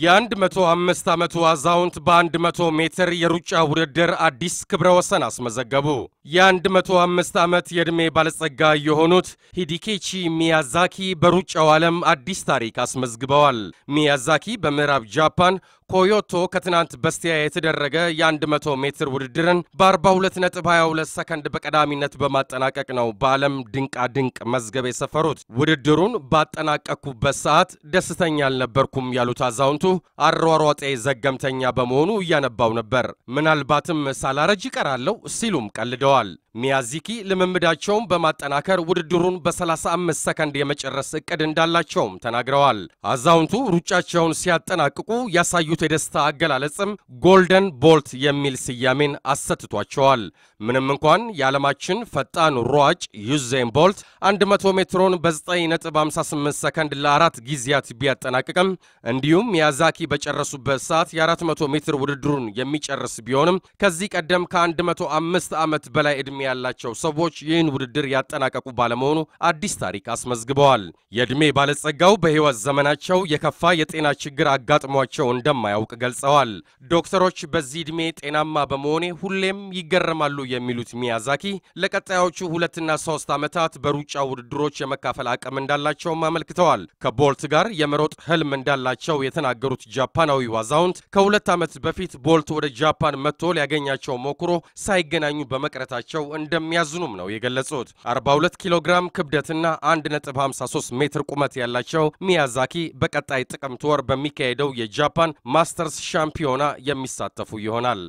የአንድ መቶ አምስት ዓመቱ አዛውንት በአንድ መቶ ሜትር የሩጫ ውድድር አዲስ ክብረ ወሰን አስመዘገቡ። የአንድ መቶ አምስት ዓመት የዕድሜ ባለጸጋ የሆኑት ሂዲኬቺ ሚያዛኪ በሩጫው ዓለም አዲስ ታሪክ አስመዝግበዋል። ሚያዛኪ በምዕራብ ጃፓን ኮዮቶ ከትናንት በስቲያ የተደረገ የ100 ሜትር ውድድርን በ42.22 ሰከንድ በቀዳሚነት በማጠናቀቅ ነው በዓለም ድንቃ ድንቅ መዝገብ የሰፈሩት። ውድድሩን ባጠናቀቅኩበት ሰዓት ደስተኛ አልነበርኩም ያሉት አዛውንቱ አሯሯጤ ዘገምተኛ በመሆኑ እያነባው ነበር። ምናልባትም ሳላረጅ ይቀራለሁ ሲሉም ቀልደዋል። ሚያዚኪ ልምምዳቸውን በማጠናከር ውድድሩን በ35 ሰከንድ የመጨረስ እቅድ እንዳላቸውም ተናግረዋል። አዛውንቱ ሩጫቸውን ሲያጠናቅቁ ያሳዩት የደስታ አገላለጽም ጎልደን ቦልት የሚል ስያሜን አሰትቷቸዋል። ምንም እንኳን የዓለማችን ፈጣን ሯጭ ዩዜን ቦልት 100 ሜትሮን በ9.58 ሰከንድ ለአራት ጊዜያት ቢያጠናቅቅም እንዲሁም ሚያዛኪ በጨረሱበት ሰዓት የ400 ሜትር ውድድሩን የሚጨርስ ቢሆንም ከዚህ ቀደም ከ105 ዓመት በላይ ዕድሜ ዕድሜ ያላቸው ሰዎች ይህን ውድድር ያጠናቀቁ ባለመሆኑ አዲስ ታሪክ አስመዝግበዋል። የእድሜ ባለጸጋው በሕይወት ዘመናቸው የከፋ የጤና ችግር አጋጥሟቸው እንደማያውቅ ገልጸዋል። ዶክተሮች በዚህ ዕድሜ ጤናማ በመሆኔ ሁሌም ይገረማሉ የሚሉት ሚያዛኪ ለቀጣዮቹ ሁለትና ሶስት ዓመታት በሩጫ ውድድሮች የመካፈል አቅም እንዳላቸውም አመልክተዋል። ከቦልት ጋር የመሮጥ ህልም እንዳላቸው የተናገሩት ጃፓናዊ አዛውንት ከሁለት ዓመት በፊት ቦልት ወደ ጃፓን መጥቶ ሊያገኛቸው ሞክሮ ሳይገናኙ በመቅረታቸው እንደሚያዝኑም ነው የገለጹት። 42 ኪሎ ግራም ክብደትና 1.53 ሜትር ቁመት ያላቸው ሚያዛኪ በቀጣይ ጥቅምት ወር በሚካሄደው የጃፓን ማስተርስ ሻምፒዮና የሚሳተፉ ይሆናል።